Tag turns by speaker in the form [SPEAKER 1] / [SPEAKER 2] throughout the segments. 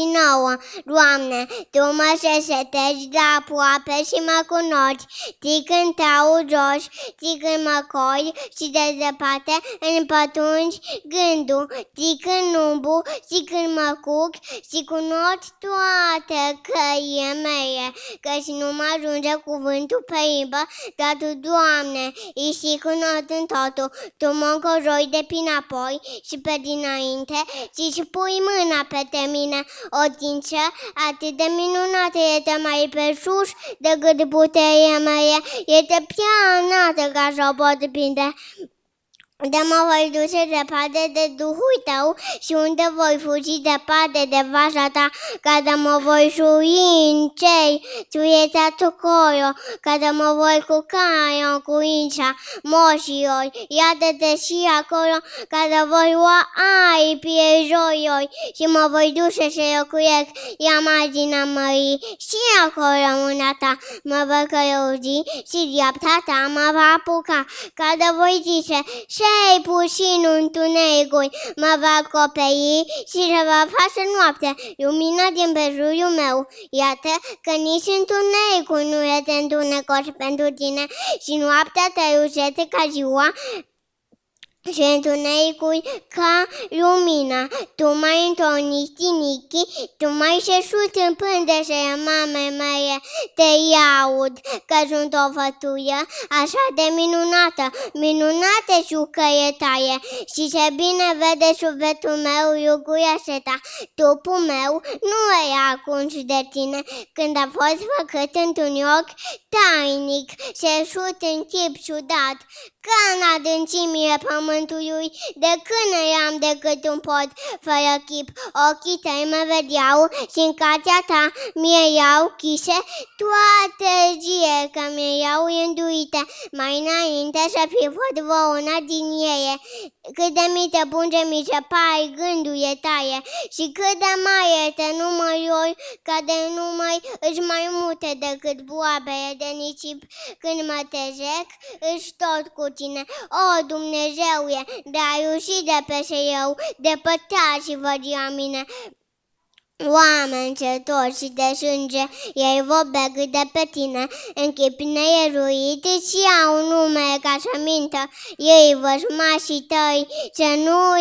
[SPEAKER 1] și nouă. Doamne, Tu mă șeșetești de aproape și mă cunoști. Ti când te joși, Ti când mă coi și de departe împătungi gândul. Ti când umbu Ti când mă cuc și cunoști toate că e mele, că și nu mă ajunge cuvântul pe imbă, dar Tu, Doamne, și cunoști în totul. Tu mă încojoi de prin apoi și pe dinainte și și pui mâna peste mine. O dince atât de minunată este mai pe sus decât puterea mea, este prea înaltă ca să o pot prinde unde mă voi duce departe de Duhul tău și unde voi fugi departe de vaja ta, ca de mă voi jui în cei, tu ești atucoio, ca de mă voi caio, cu incea, moșioi, iată de și acolo, ca de voi lua ai piejoioi și mă voi duce și eu cu el, ia marginea mării și acolo mâna ta mă va călăuzi și diapta ta mă va apuca, ca de voi zice, și vei puși întunecui mă va acoperi și se va face noapte, lumina din bejurul meu. Iată că nici întunecul nu este întunecos pentru tine și noaptea te iubește ca ziua și întunericul ca lumina. Tu mai ai întonit, Nichi, tu mai ai șeșut în pândeșele mame mea, te iaud că sunt o fătuie așa de minunată, minunată și jucăie taie și ce bine vede suvetul meu iuguia seta. Tupul meu nu e și de tine, când a fost făcut într-un ochi tainic, șeșut în chip ciudat, Că în adâncimile pământului, de când eram decât un pod fără chip, ochii tăi mă vedeau și în cartea ta mi iau chise toate zile, că mi iau înduite mai înainte să fi văd una din ele. Cât de te punge mi se pai gândul e taie și cât de mare este numărul ca de numai își mai mute decât boabele de nicip. Când mă tejec, își tot cu tine. o, de dar ușit de peste eu, de pătea și vădia mine, Oameni cetori și de sânge, ei vobegă de pe tine, în eruite și au nume ca să mintă, ei și tăi, ce nu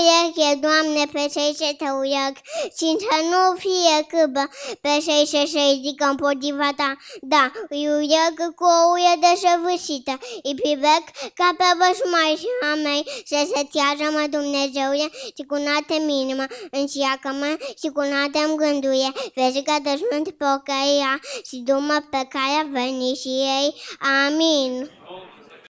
[SPEAKER 1] e Doamne, pe cei ce te urăc, și să nu fie câbă pe cei ce se ridică împotriva ta. Da, îi urăc cu o uie desăvârșită, îi privec ca pe și a mei, să se tează mă Dumnezeule și cu minimă, în mă și cu nate mânduie, vezi că dușmânt pocăia și dumă pe care a venit și ei. Amin.